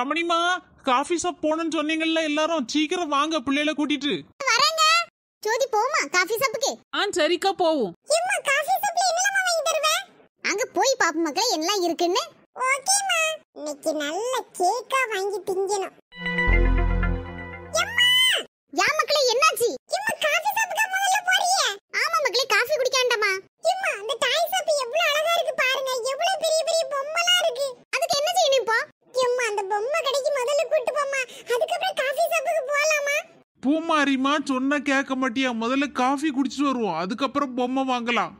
ரமணிமா coffee shop போனன்னு சொன்னீங்கல்ல எல்லாரும் சீக்கிரம் வாங்க பிள்ளையில கூட்டிட்டு வரங்க ஜோதி போமா காஃபி ஷாப்புக்கு ஆ சரிக்கா போவோம் இம்மா காஃபி ஷாப்ல என்னலாம் வாங்கி தருவே அங்க போய் பாப்ப மக்களே என்னலாம் இருக்குன்னு ஓகேமா இன்னைக்கு நல்ல கேக்கா வாங்கி திங்கணும் அந்த பொம்மை கடைக்கு முதல்ல கூட்டி போமா அதுக்கப்புறம் காஃபி ஷாப்புக்கு போலாமா பூமாரிமா சொன்ன கேட்க மாட்டியா முதல்ல காஃபி குடிச்சிட்டு வருவோம் அதுக்கப்புறம் பொம்மை வாங்கலாம்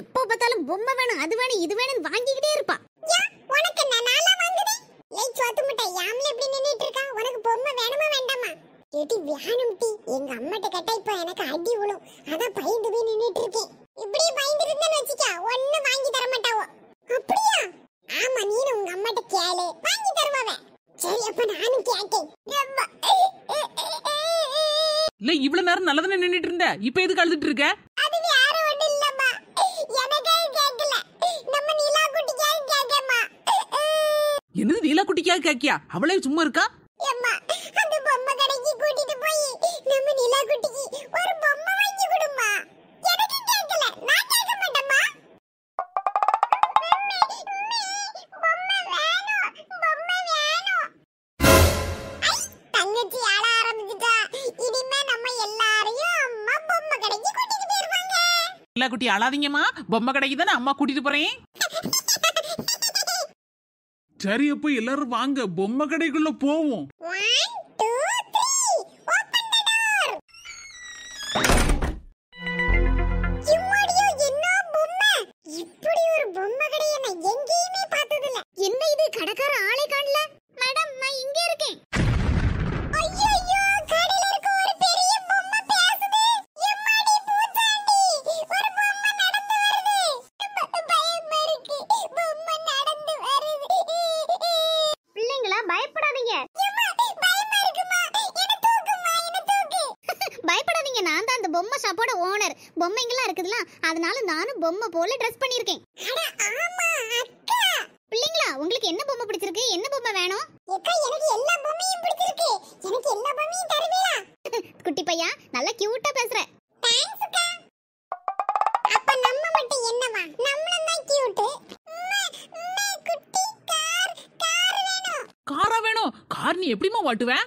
எப்போ பார்த்தாலும் பொம்மை வேணும் அது வேணும் இது வேணும் வாங்கிக்கிட்டே இருப்பா எடி வியானம் டி எங்க அம்மாட்ட கேட்டா இப்ப எனக்கு அடி விழும் அதான் பயந்து போய் நின்னுட்டு இருக்கேன் இப்படி பயந்து இருந்தா வச்சுக்க ஒண்ணு வாங்கி தர மாட்டாவோ அப்படியா ஆமா நீ உங்க அம்மாட்ட கேளு வாங்கி தருவாவே சரி அப்ப நானும் கேட்டேன் இல்ல இவ்வளவு நேரம் நல்லதானே நின்னுட்டு இருந்த இப்ப எது அழுதுட்டு இருக்க அது வேற ஒண்ணு இல்லம்மா எனக்கே கேட்கல நம்ம நீலா குட்டிக்கா கேக்கமா என்னது நீலா குட்டிக்கா கேக்கியா அவளே சும்மா இருக்கா அம்மா அந்த பொம்மை நிலா குட்டி அழாதீங்கம்மா பொம்மை கடைக்கு தானே அம்மா கூட்டிட்டு போறேன் சரி அப்ப எல்லாரும் வாங்க பொம்மை கடைக்குள்ள போவோம் பொம்மை ஷாப்போட ஓனர் பொம்மைங்கெல்லாம் இருக்குதுல அதனால நானும் பொம்மை போல ட்ரெஸ் பண்ணியிருக்கேன் பிள்ளைங்களா உங்களுக்கு என்ன பொம்மை பிடிச்சிருக்கு என்ன பொம்மை வேணும் எனக்கு எல்லா பொம்மையும் பிடிச்சிருக்கு எனக்கு எல்லா பொம்மையும் தருவீங்களா குட்டி பையா நல்லா கியூட்டா பேசுற தேங்க்ஸ் அக்கா அப்ப நம்ம மட்டும் என்னவா நம்மளும் தான் கியூட் குட்டி கார் கார் வேணும் கார் வேணும் கார் நீ எப்படிமா ஓட்டுவேன்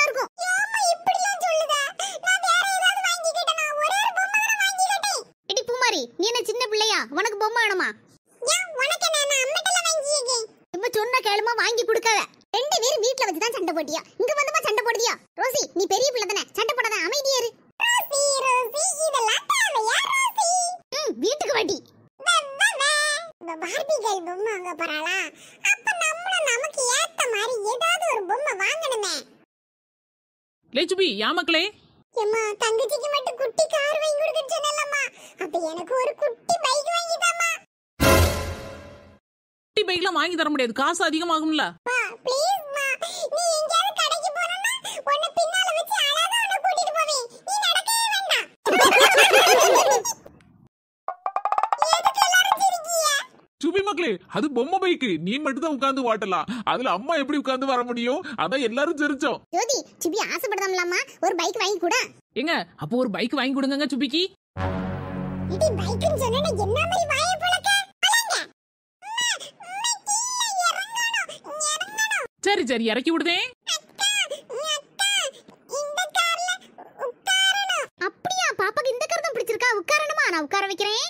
சண்டை போட்டியா இங்க வந்துமா சண்டை போடுதியா ரோசி நீ பெரிய பிள்ளை தானே சண்டை போடாத அமைதியா இரு ரோசி ரோசி இதெல்லாம் தேவையா ரோசி ம் வீட்டுக்கு வாடி பார்பி கேர்ள் பொம்மை வாங்க போறாளா அப்ப நம்மள நமக்கு ஏத்த மாதிரி ஏதாவது ஒரு பொம்மை வாங்கணுமே லேச்சுபி யாமக்களே மக்களே எம்மா தங்கச்சிக்கு மட்டும் குட்டி கார் வாங்கி கொடுக்கன்னு சொன்னேன்லம்மா அப்ப எனக்கு ஒரு குட்டி பைக் வாங்கி தாமா குட்டி பைக்லாம் வாங்கி தர முடியாது காசு அதிகமாகும்ல ப்ளீஸ் அது பொம்மை பைக்கு நீ மட்டும் தான் உட்கார்ந்து ஓட்டலாம் அதுல அம்மா எப்படி உட்கார்ந்து வர முடியும் அதான் எல்லாரும் தெரிஞ்சோம் ஜோதி சிபி ஆசைப்படலாமா ஒரு பைக் வாங்கி கூட எங்க அப்போ ஒரு பைக் வாங்கி கொடுங்க சுபிக்கு இது பைக்குன்னு சொன்னா என்ன மாதிரி வாயை பழக்க சரி சரி இறக்கி விடுதே அப்படியா பாப்பாக்கு இந்த கருதம் பிடிச்சிருக்கா உட்காரணுமா நான் உட்கார வைக்கிறேன்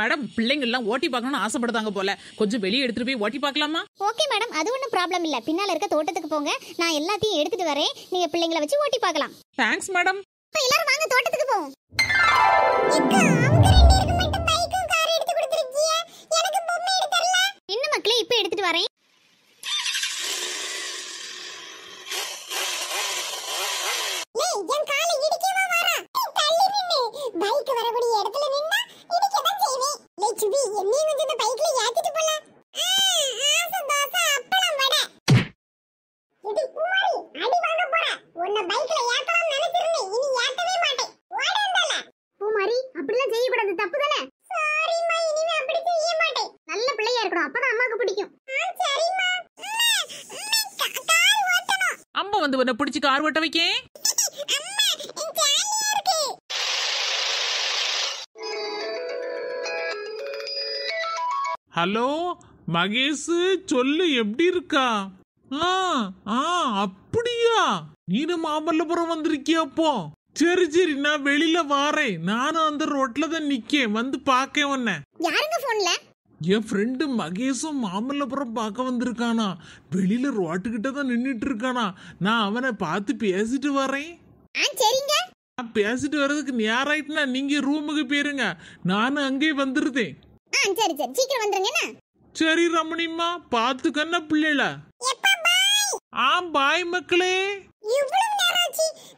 மேடம் பிள்ளைங்க எல்லாம் ஓட்டி பார்க்கணும்னு ஆசைப்படுதாங்க போல கொஞ்சம் வெளியே எடுத்துட்டு போய் ஓட்டி பார்க்கலாமா ஓகே மேடம் அது ஒன்றும் ப்ராப்ளம் இல்லை பின்னால இருக்க தோட்டத்துக்கு போங்க நான் எல்லாத்தையும் எடுத்துட்டு வரேன் நீங்கள் பிள்ளைங்கள வச்சு ஓட்டி பார்க்கலாம் தேங்க்ஸ் மேடம் எல்லாரும் வாங்க தோட்டத்துக்கு போவோம் உன்னை பிடிச்சி கார் ஓட்ட வைக்க ஹலோ மகேஷ் சொல்லு எப்படி இருக்கா ஆ ஆ அப்படியா நீனு மாமல்லபுரம் வந்திருக்கியப்போ அப்போ சரி சரி நான் வெளியில வாரேன் நானும் அந்த ரோட்ல தான் நிக்கேன் வந்து பாக்க உன்ன யாருங்க போன்ல என் ஃப்ரெண்டு மகேஷும் மாமல்லபுரம் பார்க்க வந்திருக்கானா வெளியில் ரோட்டுக்கிட்ட தான் நின்றுட்டு இருக்கானா நான் அவனை பார்த்து பேசிட்டு வரேன் பேசிட்டு வர்றதுக்கு நேராயிட்டுனா நீங்கள் ரூமுக்கு போயிருங்க நானும் அங்கேயே வந்துருதேன் சரி சரி சீக்கிரம் சரி ரமணிம்மா பார்த்துக்கண்ணா பிள்ளைல ஆம் பாய் மக்களே இவ்வளவு நேரம் ஆச்சு